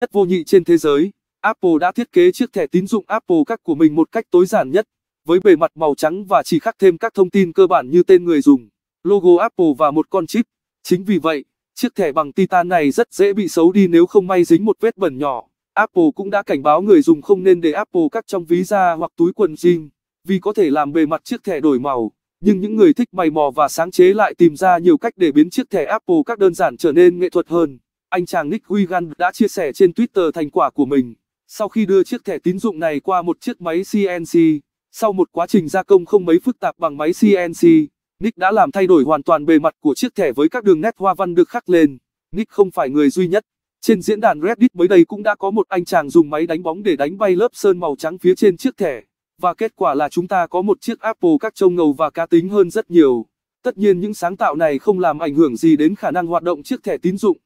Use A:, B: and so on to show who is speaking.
A: nhất vô nhị trên thế giới. Apple đã thiết kế chiếc thẻ tín dụng Apple Card của mình một cách tối giản nhất, với bề mặt màu trắng và chỉ khắc thêm các thông tin cơ bản như tên người dùng, logo Apple và một con chip. Chính vì vậy, chiếc thẻ bằng titan này rất dễ bị xấu đi nếu không may dính một vết bẩn nhỏ. Apple cũng đã cảnh báo người dùng không nên để Apple Card trong ví da hoặc túi quần jean, vì có thể làm bề mặt chiếc thẻ đổi màu. Nhưng những người thích mày mò và sáng chế lại tìm ra nhiều cách để biến chiếc thẻ Apple Card đơn giản trở nên nghệ thuật hơn anh chàng Nick Wigan đã chia sẻ trên Twitter thành quả của mình. Sau khi đưa chiếc thẻ tín dụng này qua một chiếc máy CNC, sau một quá trình gia công không mấy phức tạp bằng máy CNC, Nick đã làm thay đổi hoàn toàn bề mặt của chiếc thẻ với các đường nét hoa văn được khắc lên. Nick không phải người duy nhất. Trên diễn đàn Reddit mới đây cũng đã có một anh chàng dùng máy đánh bóng để đánh bay lớp sơn màu trắng phía trên chiếc thẻ. Và kết quả là chúng ta có một chiếc Apple các trông ngầu và cá tính hơn rất nhiều. Tất nhiên những sáng tạo này không làm ảnh hưởng gì đến khả năng hoạt động chiếc thẻ tín dụng.